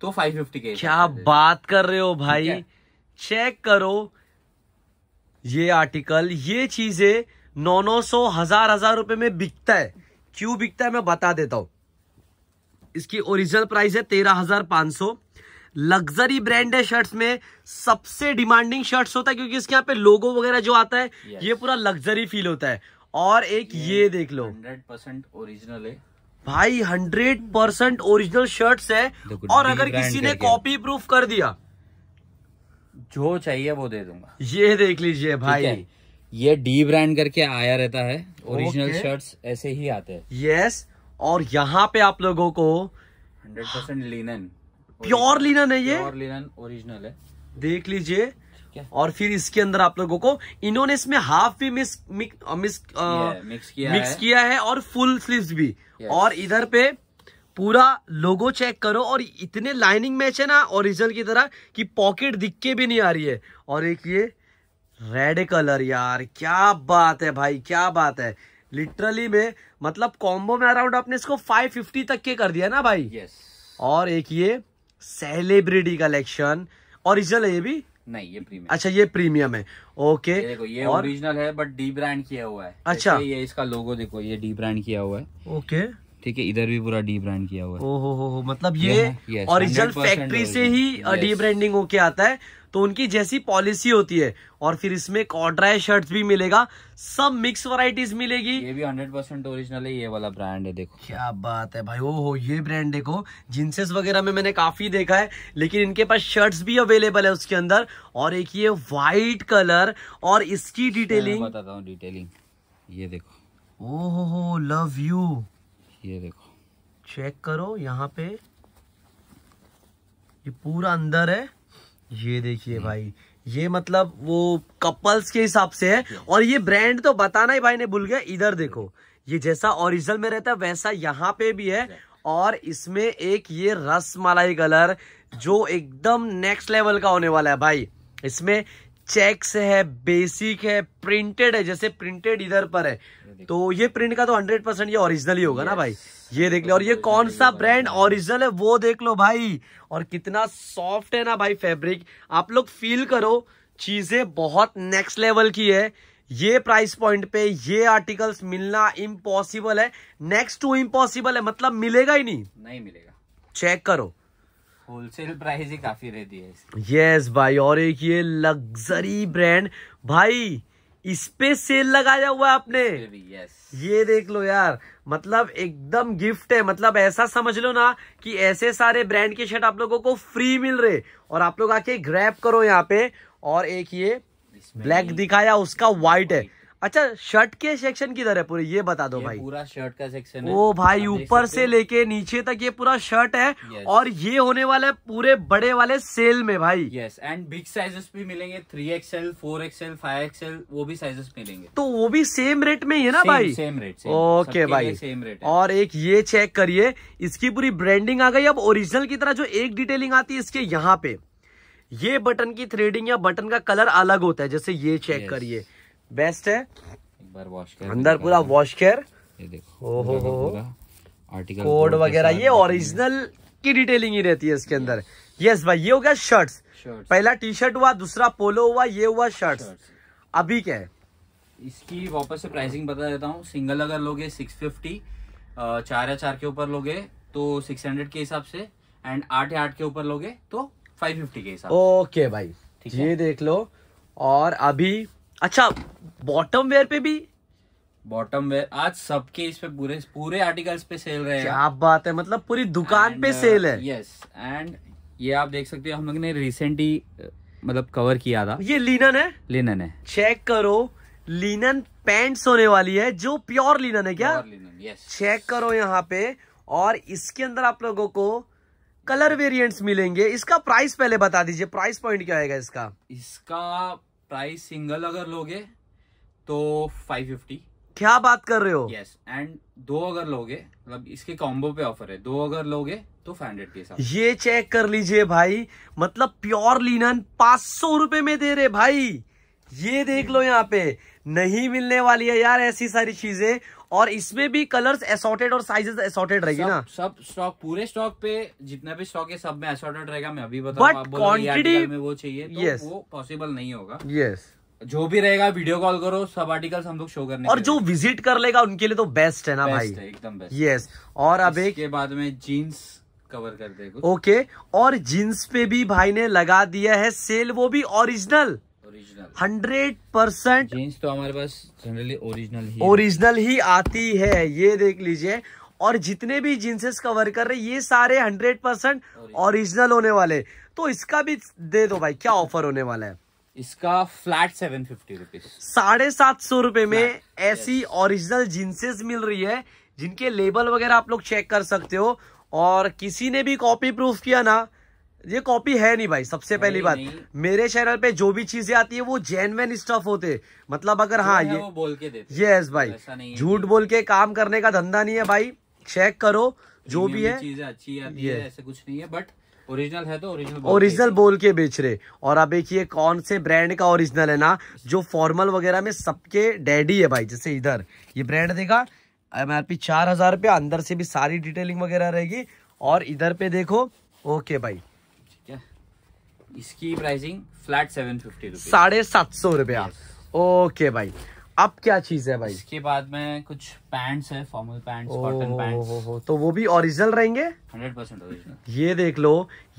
तो फाइव फिफ्टी के क्या बात कर रहे हो भाई चेक करो ये आर्टिकल ये चीजें नौ नौ सौ हजार हजार रुपए में बिकता है क्यों बिकता है मैं बता देता हूं इसकी ओरिजिनल प्राइस है तेरह हजार पांच सौ लग्जरी ब्रांड है शर्ट्स में सबसे डिमांडिंग शर्ट्स होता है क्योंकि इसके यहाँ पे लोगो वगैरह जो आता है ये पूरा लग्जरी फील होता है और एक ये, ये देख लो हंड्रेड परसेंट ओरिजिनल है भाई हंड्रेड परसेंट ओरिजिनल शर्ट्स है और अगर किसी ने कॉपी प्रूफ कर दिया जो चाहिए वो दे दूंगा ये देख लीजिए भाई ये डी ब्रांड करके आया रहता है ओरिजिनल शर्ट्स ऐसे ही आते हैं यस और यहाँ पे आप लोगों को 100% लिनन प्योर लिनन है ये प्योर लिनन ओरिजिनल है देख लीजिए और फिर इसके अंदर आप लोगों को इन्होंने इसमें हाफ भी मिस मिक, मिस आ, मिक्स किया मिक्स है। किया है और फुल स्लीव्स भी और इधर पे पूरा लोगो चेक करो और इतने लाइनिंग मैच है ना ओरिजिनल की तरह कि पॉकेट दिख के भी नहीं आ रही है और एक ये रेड कलर यार क्या बात है भाई क्या बात है लिटरली में मतलब कॉम्बो में अराउंड आपने इसको 550 तक के कर दिया ना भाई यस और एक ये सेलिब्रिटी कलेक्शन ओरिजिनल है ये भी नहीं ये प्रीमियम अच्छा ये प्रीमियम है ओके ये देखो ये ओरिजिनल है बट डी ब्रांड किया हुआ है अच्छा ये इसका लोगो देखो ये डी ब्रांड किया हुआ है ओके ठीक है इधर भी पूरा डी ब्रांड किया हुआ है ओ हो, हो मतलब ये ओरिजिनल फैक्ट्री से ही डी ब्रांडिंग होके आता है तो उनकी जैसी पॉलिसी होती है और फिर इसमें कॉड्राई शर्ट भी मिलेगा सब मिक्स वराइटीज मिलेगी ये भी 100% परसेंट ओरिजिनल है ये वाला ब्रांड है देखो क्या बात है भाई ओहो ये ब्रांड देखो जींसेस वगैरह में मैंने काफी देखा है लेकिन इनके पास शर्ट्स भी अवेलेबल है उसके अंदर और एक ये व्हाइट कलर और इसकी डिटेलिंग बताता हूँ डिटेलिंग ये देखो ओहो लव यू ये देखो चेक करो यहाँ पे ये पूरा अंदर है ये देखिए हम्म। भाई ये मतलब वो कपल्स के हिसाब से है और ये ब्रांड तो बताना ही भाई ने भूल गया इधर देखो ये जैसा ओरिजिनल में रहता है वैसा यहाँ पे भी है और इसमें एक ये रस मलाई कलर जो एकदम नेक्स्ट लेवल का होने वाला है भाई इसमें चेक्स है बेसिक है प्रिंटेड है जैसे प्रिंटेड इधर पर है तो ये प्रिंट का तो हंड्रेड परसेंट ये ओरिजिनल ही होगा ना भाई ये देख लो और ये तो कौन सा ब्रांड ओरिजिनल है वो देख लो भाई और कितना सॉफ्ट है ना भाई फैब्रिक आप लोग फील करो चीजें बहुत नेक्स्ट लेवल की है ये प्राइस पॉइंट पे ये आर्टिकल्स मिलना इम्पॉसिबल है नेक्स्ट टू इम्पॉसिबल है मतलब मिलेगा ही नहीं नहीं मिलेगा चेक करो होलसेल प्राइस ही काफी रहती है यस भाई और एक ये लग्जरी ब्रांड भाई इस पे सेल लगाया हुआ आपने यस ये देख लो यार मतलब एकदम गिफ्ट है मतलब ऐसा समझ लो ना कि ऐसे सारे ब्रांड के शर्ट आप लोगों को फ्री मिल रहे और आप लोग आके ग्रैप करो यहाँ पे और एक ये ब्लैक दिखाया उसका व्हाइट है अच्छा शर्ट के सेक्शन किधर है पूरे ये बता दो ये भाई पूरा शर्ट का सेक्शन है ओ भाई ऊपर से लेके नीचे तक ये पूरा शर्ट है और ये होने वाला है पूरे बड़े वाले सेल में भाई यस एंड बिग साइजेस भी मिलेंगे three XL four XL five XL वो भी साइजेस मिलेंगे तो वो भी सेम रेट में ही है ना सेम, भाई सेम रेट सेम, ओके भाई सेम रेट और एक ये चेक करिए इसकी पूरी ब्रांडिंग आ गई अब ओरिजिनल की तरह जो एक डिटेलिंग आती है इसके यहाँ पे ये बटन की थ्रेडिंग या बटन का कलर अलग होता है जैसे ये चेक करिए बेस्ट है एक बार वॉश अंदर पूरा वॉश केयर ये देखो ओहो हो आर्टिकल कोड वगैरह ये ओरिजिनल की डिटेलिंग ही रहती है इसके अंदर यस भाई ये हो गया शर्ट्स पहला टी शर्ट हुआ दूसरा पोलो हुआ ये हुआ शर्ट्स अभी क्या है इसकी वापस से प्राइसिंग बता देता हूँ सिंगल अगर लोगे सिक्स फिफ्टी चार या चार के ऊपर लोगे तो सिक्स हंड्रेड के हिसाब से एंड आठ या आठ के ऊपर लोगे तो फाइव फिफ्टी के हिसाब ओके भाई ये देख लो और अभी अच्छा बॉटम वेयर पे भी बॉटम वेयर आज सबके इस पे पूरे पूरे आर्टिकल्स पे सेल रहे आप बात है मतलब पूरी दुकान and, पे सेल uh, है यस एंड ये आप देख सकते हो हम लोग ने रिसेंटली uh, मतलब कवर किया था ये लिनन है लिनन है चेक करो लिनन पैंट्स होने वाली है जो प्योर लिनन है क्या लिनन यस चेक करो यहाँ पे और इसके अंदर आप लोगों को कलर वेरिएंट्स मिलेंगे इसका प्राइस पहले बता दीजिए प्राइस पॉइंट क्या आएगा इसका इसका प्राइस सिंगल अगर लोगे तो फाइव फिफ्टी क्या बात कर रहे हो यस yes, एंड दो अगर लोगे मतलब इसके कॉम्बो पे ऑफर है दो अगर लोगे तो फाइव हंड्रेड के साथ ये चेक कर लीजिए भाई मतलब प्योर लिनन पांच सौ रुपए में दे रहे भाई ये देख लो यहाँ पे नहीं मिलने वाली है यार ऐसी सारी चीजें और इसमें भी कलर्स एसोटेड और साइजेस एसोटेड रहेगी ना सब स्टॉक पूरे स्टॉक पे जितना भी स्टॉक है सब में असॉर्टेड रहेगा मैं अभी बता बट क्वान्टिटी में वो चाहिए तो yes. वो पॉसिबल नहीं होगा यस yes. जो भी रहेगा वीडियो कॉल करो सब आर्टिकल्स हम लोग शो करने और जो विजिट कर लेगा उनके लिए तो बेस्ट है ना बेस्ट भाई एकदम बेस्ट यस और अब एक के बाद में जीन्स कवर कर देगा ओके और जीन्स पे भी भाई ने लगा दिया है सेल वो भी ओरिजिनल हंड्रेड परसेंट जीन्स तो हमारे पास जनरली ओरिजिनल ओरिजिनल ही आती है ये देख लीजिए और जितने भी जींसेस कवर कर रहे ये सारे हंड्रेड परसेंट ओरिजिनल होने वाले तो इसका भी दे दो भाई क्या ऑफर होने वाला है इसका फ्लैट सेवन फिफ्टी रुपीज साढ़े सात सौ रुपए में ऐसी ओरिजिनल जींसेस मिल रही है जिनके लेबल वगैरह आप लोग चेक कर सकते हो और किसी ने भी कॉपी प्रूफ किया ना ये कॉपी है नहीं भाई सबसे पहली बात मेरे चैनल पे जो भी चीजें आती है वो जेनवेन स्टफ होते मतलब अगर हाँ ये बोल के देते यस भाई झूठ बोल के काम करने का धंधा नहीं है भाई चेक करो जो भी है चीजें अच्छी आती है ऐसे कुछ नहीं है बट ओरिजिनल है तो ओरिजिनल ओरिजिनल बोल के बेच रहे और अब देखिए कौन से ब्रांड का ओरिजिनल है ना जो फॉर्मल वगैरह में सबके डैडी है भाई जैसे इधर ये ब्रांड देखा एम आर पी चार हजार रुपया अंदर से भी सारी डिटेलिंग वगैरह रहेगी और इधर पे देखो ओके भाई इसकी प्राइसिंग फ्लैट सेवन फिफ्टी साढ़े सात सौ रुपया ओके भाई अब क्या चीज है भाई इसके बाद में कुछ पैंट्स है फॉर्मल पैंट्स कॉटन पैंट्स तो वो भी ओरिजिनल रहेंगे 100 परसेंट ओरिजिनल ये देख लो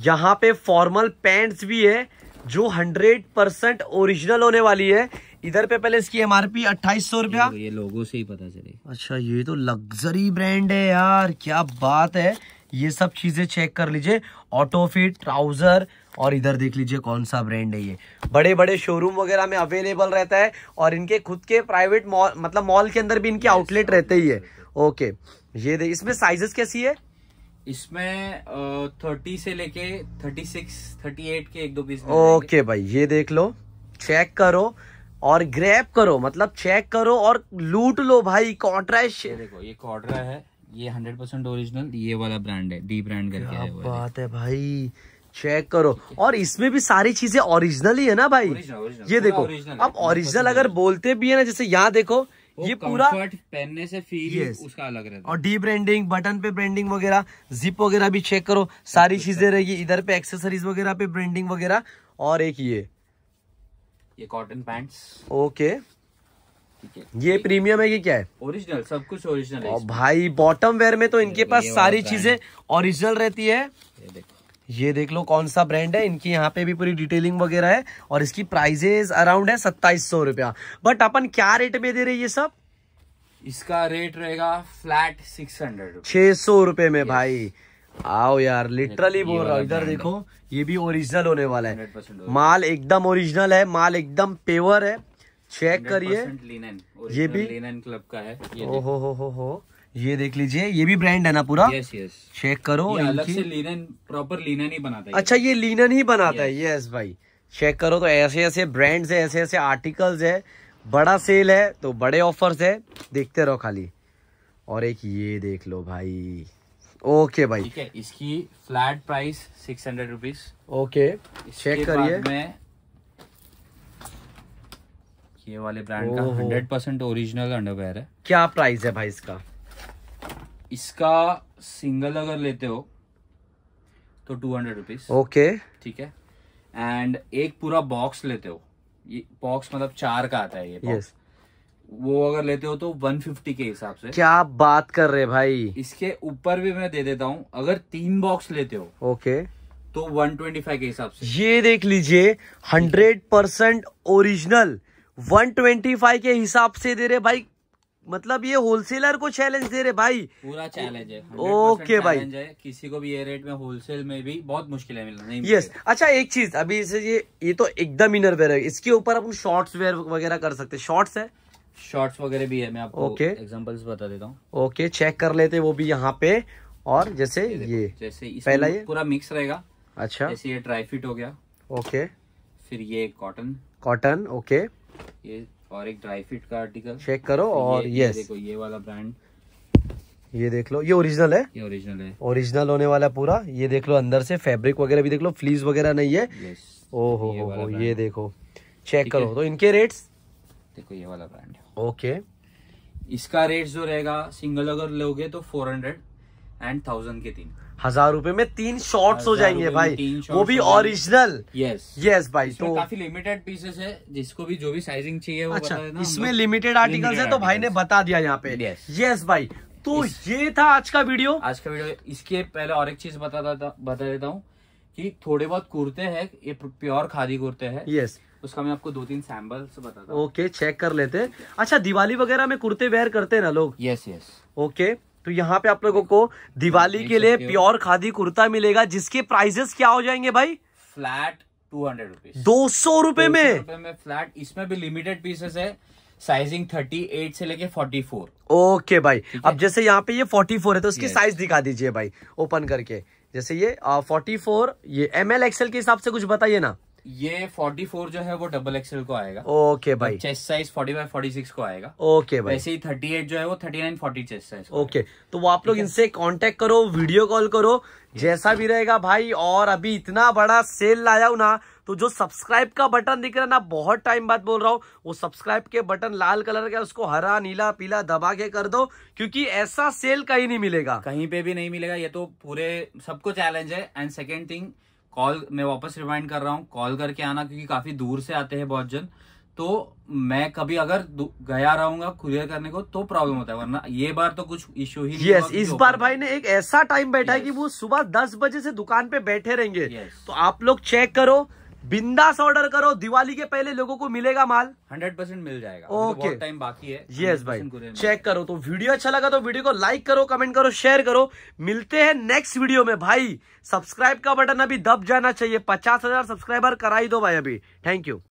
यहाँ पे फॉर्मल पैंट्स भी है जो 100 परसेंट ओरिजिनल होने वाली है इधर पे पहले इसकी एमआरपी अट्ठाईस सौ रुपया ये लोगों से ही पता चले अच्छा ये तो लग्जरी ब्रांड है यार क्या बात है ये सब चीजें चेक कर लीजिए ऑटोफिट ट्राउजर और इधर देख लीजिए कौन सा ब्रांड है ये बड़े बड़े शोरूम वगैरह में अवेलेबल रहता है और इनके खुद के प्राइवेट मॉल मतलब मॉल के अंदर भी इनके आउटलेट रहते ही है ओके ये दे इसमें साइजेस कैसी है इसमें थर्टी से लेके थर्टी सिक्स थर्टी एट के एक दो पीस ओके भाई ये देख लो चेक करो और ग्रैप करो मतलब चेक करो और लूट लो भाई कॉट्रा देखो ये कॉट्रा है ये हंड्रेड परसेंट ओरिजिनल ये वाला ब्रांड है डी ब्रांड करके बात है भाई चेक करो और इसमें भी सारी चीजें ओरिजिनल ही है ना भाई औरिजनल, औरिजनल, ये देखो अब ओरिजिनल अगर बोलते भी है ना जैसे यहाँ देखो ये पूरा पहनने से फील उसका अलग रहता है और डी ब्रांडिंग बटन पे ब्रांडिंग वगैरह जिप वगैरह भी चेक करो सारी चीजें रहेगी इधर पे एक्सेसरीज वगैरह पे ब्रांडिंग वगैरह और एक ये ये कॉटन पैंट ओके ये प्रीमियम है कि क्या है ओरिजिनल सब कुछ ओरिजिनल है भाई बॉटम वेयर में तो इनके पास सारी चीजें ओरिजिनल रहती है ये देखो ये देख लो कौन सा ब्रांड है इनकी यहाँ पे भी पूरी डिटेलिंग वगैरह है और इसकी प्राइजेज अराउंड है सत्ताईस सौ रुपया बट अपन क्या रेट में दे रहे ये सब इसका रेट रहेगा फ्लैट सिक्स हंड्रेड छह सौ रुपए में भाई आओ यार लिटरली बोल रहा हूँ इधर देखो ये भी ओरिजिनल होने वाला है माल एकदम ओरिजिनल है माल एकदम प्योर है चेक करिए ये भी लिनन क्लब का है ओ हो हो हो ये देख लीजिए ये भी ब्रांड है ना पूरा यस यस चेक करो ये अलग से लीनन प्रॉपर लीनन ही बनाता है अच्छा ये लीनन ही बनाता है यस भाई चेक करो तो ऐसे ऐसे ब्रांड्स है ऐसे ऐसे आर्टिकल्स है बड़ा सेल है तो बड़े ऑफर्स है देखते रहो खाली और एक ये देख लो भाई ओके भाई ठीक है इसकी flat price six hundred rupees okay check करिए ये वाले ब्रांड का हंड्रेड परसेंट ओरिजिनल अंडरवेयर है क्या प्राइस है भाई इसका इसका सिंगल अगर लेते हो तो टू हंड्रेड रुपीज ओके ठीक है एंड एक पूरा बॉक्स लेते हो ये बॉक्स मतलब चार का आता है ये yes. वो अगर लेते हो तो 150 के हिसाब से क्या बात कर रहे भाई इसके ऊपर भी मैं दे देता हूँ अगर तीन बॉक्स लेते हो ओके okay. तो 125 के हिसाब से ये देख लीजिए 100 परसेंट ओरिजिनल 125 के हिसाब से दे रहे भाई मतलब ये होलसेलर को चैलेंज दे रहे भाई पूरा चैलेंज है ओके भाई किसी को भी ये रेट में होलसेल में भी बहुत मुश्किल है मिलना नहीं यस अच्छा एक चीज अभी इसे ये ये तो एकदम इनर वेयर है इसके ऊपर अपन शॉर्ट्स वेयर वगैरह कर सकते शॉर्ट्स है शॉर्ट्स वगैरह भी है मैं आपको ओके एग्जांपल्स बता देता हूँ ओके चेक कर लेते वो भी यहाँ पे और जैसे ये जैसे पहला ये पूरा मिक्स रहेगा अच्छा जैसे ये ड्राई फिट हो गया ओके फिर ये कॉटन कॉटन ओके ये और एक ड्राई फिट का आर्टिकल चेक करो और ये, यस देखो ये वाला ब्रांड ये देख लो ये ओरिजिनल है ये ओरिजिनल है ओरिजिनल होने वाला पूरा ये देख लो अंदर से फैब्रिक वगैरह भी देख लो फ्लीज वगैरह नहीं है ओहो हो ओ, ये देखो चेक करो तो इनके रेट्स देखो ये वाला ब्रांड ओके इसका रेट जो रहेगा सिंगल अगर लोगे तो फोर हंड्रेड एंड थाउजेंड के तीन हजार रूपए में तीन शॉर्ट्स हो जाएंगे भाई वो भी ओरिजिनल यस यस भाई तो काफी लिमिटेड पीसेस है जिसको भी जो भी साइजिंग चाहिए वो अच्छा इसमें लिमिटेड आर्टिकल्स है तो भाई ने बता दिया यहाँ पे यस भाई तो ये था आज का वीडियो आज का वीडियो इसके पहले और एक चीज बता बता देता हूँ की थोड़े बहुत कुर्ते है ये प्योर खादी कुर्ते है यस उसका मैं आपको दो तीन सैम्पल्स बताता हूँ ओके चेक कर लेते अच्छा दिवाली वगैरह में कुर्ते वेयर करते हैं ना लोग यस यस ओके तो यहाँ पे आप लोगों को दिवाली के लिए प्योर खादी कुर्ता मिलेगा जिसके प्राइजेस क्या हो जाएंगे भाई फ्लैट टू हंड्रेड रुपीज दो सौ रुपए में फ्लैट इसमें भी लिमिटेड पीसेस है साइजिंग थर्टी एट से लेके फोर्टी फोर ओके भाई अब जैसे यहाँ पे ये फोर है तो उसकी साइज दिखा दीजिए भाई ओपन करके जैसे ये फोर्टी फोर ये एम एल एक्सएल के हिसाब से कुछ बताइए ना ये 44 जो है वो डबल एक्सएल को आएगा ओके भाई चेस्ट साइज 45 46 को आएगा ओके भाई वैसे ही 38 जो है वो 39 40 चेस्ट साइज ओके तो वो आप लोग इनसे कांटेक्ट करो वीडियो कॉल करो जैसा भी रहेगा भाई और अभी इतना बड़ा सेल लाया ना तो जो सब्सक्राइब का बटन दिख रहा है ना बहुत टाइम बाद बोल रहा हूँ वो सब्सक्राइब के बटन लाल कलर का उसको हरा नीला पीला दबा के कर दो क्योंकि ऐसा सेल कहीं नहीं मिलेगा कहीं पे भी नहीं मिलेगा ये तो पूरे सबको चैलेंज है एंड सेकेंड थिंग कॉल मैं वापस रिमाइंड कर रहा हूँ कॉल करके आना क्योंकि काफ़ी दूर से आते हैं बहुत जन तो मैं कभी अगर गया रहूंगा क्लियर करने को तो प्रॉब्लम होता है वरना ये बार तो कुछ इश्यू ही yes, इस बार भाई ने एक ऐसा टाइम बैठा yes. है कि वो सुबह दस बजे से दुकान पे बैठे रहेंगे yes. तो आप लोग चेक करो बिंदास ऑर्डर करो दिवाली के पहले लोगों को मिलेगा माल 100 परसेंट मिल जाएगा ओके तो okay. टाइम बाकी है यस भाई चेक करो तो वीडियो अच्छा लगा तो वीडियो को लाइक करो कमेंट करो शेयर करो मिलते हैं नेक्स्ट वीडियो में भाई सब्सक्राइब का बटन अभी दब जाना चाहिए पचास हजार सब्सक्राइबर कराई दो भाई अभी थैंक यू